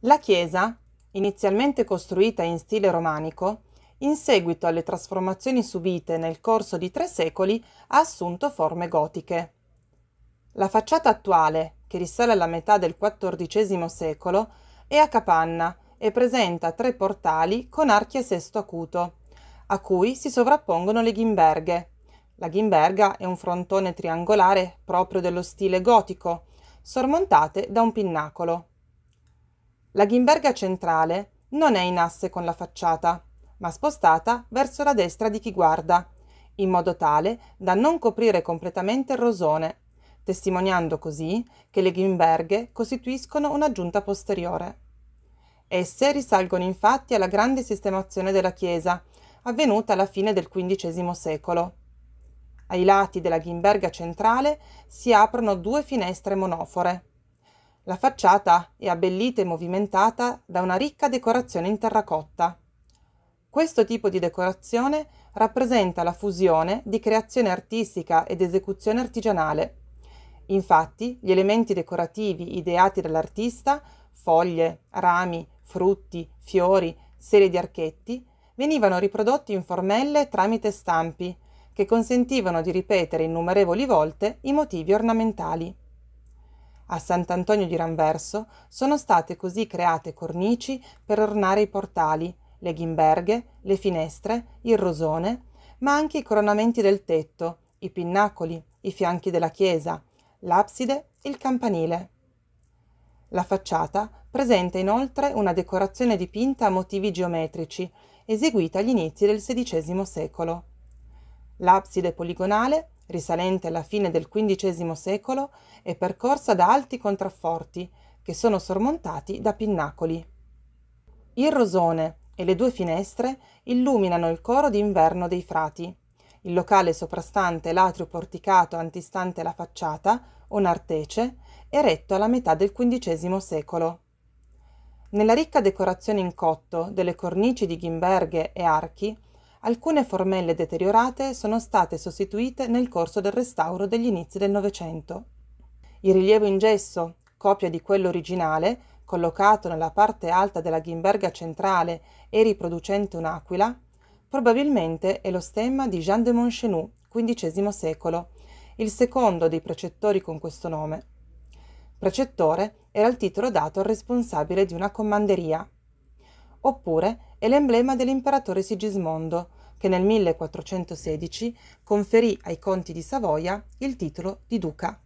La chiesa, inizialmente costruita in stile romanico, in seguito alle trasformazioni subite nel corso di tre secoli ha assunto forme gotiche. La facciata attuale, che risale alla metà del XIV secolo, è a capanna e presenta tre portali con archi a sesto acuto, a cui si sovrappongono le ghimberghe. La ghimberga è un frontone triangolare proprio dello stile gotico, sormontate da un pinnacolo. La Ghimberga centrale non è in asse con la facciata, ma spostata verso la destra di chi guarda, in modo tale da non coprire completamente il rosone, testimoniando così che le Ghimberghe costituiscono un'aggiunta posteriore. Esse risalgono infatti alla grande sistemazione della chiesa, avvenuta alla fine del XV secolo. Ai lati della Ghimberga centrale si aprono due finestre monofore, la facciata è abbellita e movimentata da una ricca decorazione in terracotta. Questo tipo di decorazione rappresenta la fusione di creazione artistica ed esecuzione artigianale. Infatti, gli elementi decorativi ideati dall'artista, foglie, rami, frutti, fiori, serie di archetti, venivano riprodotti in formelle tramite stampi, che consentivano di ripetere innumerevoli volte i motivi ornamentali a Sant'Antonio di Ranverso sono state così create cornici per ornare i portali, le ghimberghe, le finestre, il rosone, ma anche i coronamenti del tetto, i pinnacoli, i fianchi della chiesa, l'abside, il campanile. La facciata presenta inoltre una decorazione dipinta a motivi geometrici, eseguita agli inizi del XVI secolo. L'abside poligonale risalente alla fine del XV secolo è percorsa da alti contrafforti che sono sormontati da pinnacoli. Il rosone e le due finestre illuminano il coro d'inverno dei frati. Il locale soprastante l'atrio porticato antistante la facciata, o nartece, eretto alla metà del XV secolo. Nella ricca decorazione in cotto delle cornici di ghimberghe e archi Alcune formelle deteriorate sono state sostituite nel corso del restauro degli inizi del Novecento. Il rilievo in gesso, copia di quello originale, collocato nella parte alta della Ghimberga centrale e riproducente un'aquila, probabilmente è lo stemma di Jean de Monchenou, XV secolo, il secondo dei precettori con questo nome. Precettore era il titolo dato al responsabile di una commanderia. Oppure è l'emblema dell'imperatore Sigismondo, che nel 1416 conferì ai conti di Savoia il titolo di duca.